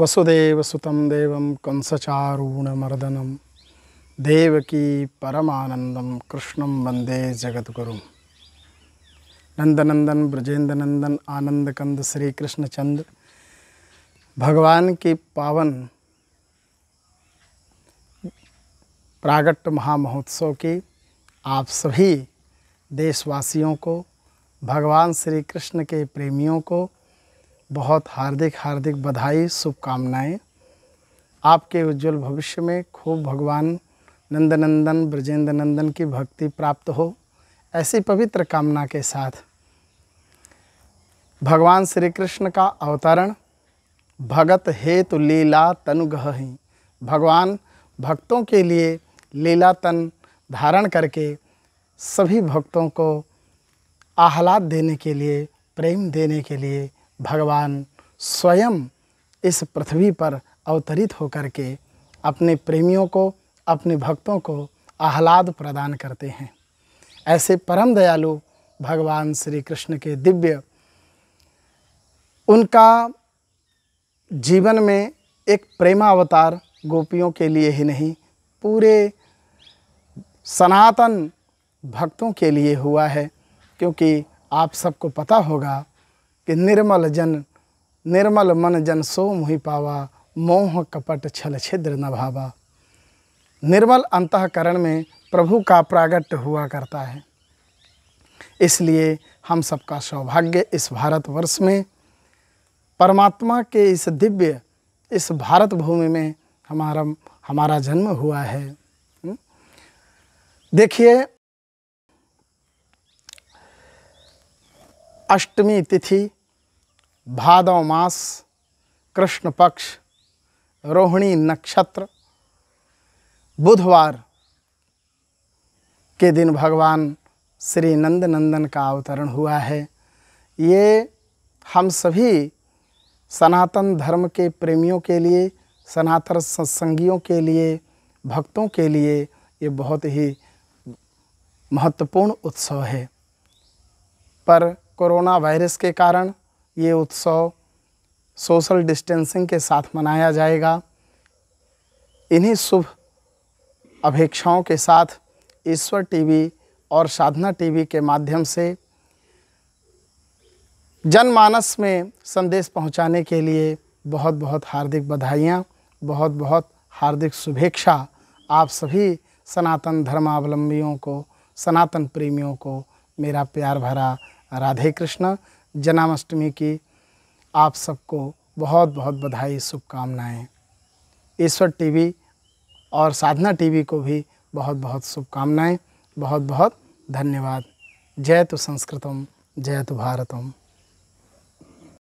वसुदेव सुतम देव कंसचारूण मर्दनम देवकी परमानंदम कृष्ण वंदे जगद्गुरुं नंदनंदन ब्रजेंद्र नंदन आनंद कंद श्री कृष्णचंद भगवान की पावन प्रागट महामहोत्सव की आप सभी देशवासियों को भगवान श्री कृष्ण के प्रेमियों को बहुत हार्दिक हार्दिक बधाई शुभकामनाएं आपके उज्जवल भविष्य में खूब भगवान नंदनंदन ब्रजेंद्र नंदन की भक्ति प्राप्त हो ऐसी पवित्र कामना के साथ भगवान श्री कृष्ण का अवतरण भगत हेतु लीला तनुगह ही भगवान भक्तों के लिए लीला तन धारण करके सभी भक्तों को आह्लाद देने के लिए प्रेम देने के लिए भगवान स्वयं इस पृथ्वी पर अवतरित होकर के अपने प्रेमियों को अपने भक्तों को आह्लाद प्रदान करते हैं ऐसे परम दयालु भगवान श्री कृष्ण के दिव्य उनका जीवन में एक प्रेमावतार गोपियों के लिए ही नहीं पूरे सनातन भक्तों के लिए हुआ है क्योंकि आप सबको पता होगा कि निर्मल जन निर्मल मन जन सो मुहि पावा मोह कपट छल छिद्र न भावा निर्मल अंतकरण में प्रभु का प्रागट्य हुआ करता है इसलिए हम सबका सौभाग्य इस भारतवर्ष में परमात्मा के इस दिव्य इस भारत भूमि में हमारा हमारा जन्म हुआ है हम्म? देखिए अष्टमी तिथि भादव मास कृष्ण पक्ष रोहिणी नक्षत्र बुधवार के दिन भगवान श्री नंद नंदन का अवतरण हुआ है ये हम सभी सनातन धर्म के प्रेमियों के लिए सनातन सत्संगियों के लिए भक्तों के लिए ये बहुत ही महत्वपूर्ण उत्सव है पर कोरोना वायरस के कारण ये उत्सव सोशल डिस्टेंसिंग के साथ मनाया जाएगा इन्हीं शुभ अपेक्षाओं के साथ ईश्वर टीवी और साधना टीवी के माध्यम से जनमानस में संदेश पहुंचाने के लिए बहुत बहुत हार्दिक बधाइयाँ बहुत बहुत हार्दिक शुभेच्छा आप सभी सनातन धर्मावलंबियों को सनातन प्रेमियों को मेरा प्यार भरा राधे कृष्ण जन्माष्टमी की आप सबको बहुत बहुत बधाई शुभकामनाएँ ईश्वर टीवी और साधना टीवी को भी बहुत बहुत शुभकामनाएँ बहुत बहुत धन्यवाद जय तो संस्कृतम जय तो भारतम